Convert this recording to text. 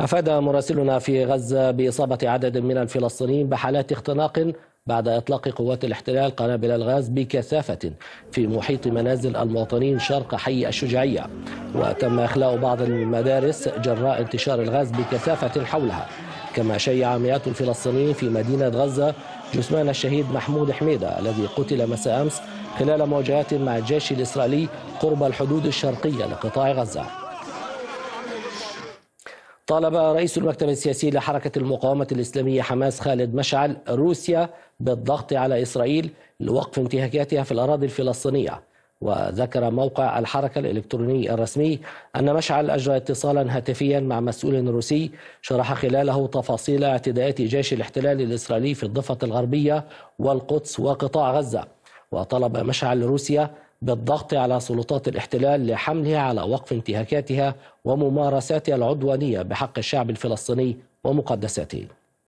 أفاد مراسلنا في غزة بإصابة عدد من الفلسطينيين بحالات اختناق بعد إطلاق قوات الاحتلال قنابل الغاز بكثافة في محيط منازل المواطنين شرق حي الشجاعية وتم إخلاء بعض المدارس جراء انتشار الغاز بكثافة حولها كما شيع مئات الفلسطينيين في مدينة غزة جثمان الشهيد محمود حميدة الذي قتل مساء أمس خلال مواجهات مع الجيش الإسرائيلي قرب الحدود الشرقية لقطاع غزة طالب رئيس المكتب السياسي لحركة المقاومة الإسلامية حماس خالد مشعل روسيا بالضغط على إسرائيل لوقف انتهاكاتها في الأراضي الفلسطينية وذكر موقع الحركة الإلكتروني الرسمي أن مشعل أجرى اتصالا هاتفيا مع مسؤول روسي شرح خلاله تفاصيل اعتداءات جيش الاحتلال الإسرائيلي في الضفة الغربية والقدس وقطاع غزة وطلب مشعل روسيا بالضغط على سلطات الاحتلال لحملها على وقف انتهاكاتها وممارساتها العدوانية بحق الشعب الفلسطيني ومقدساته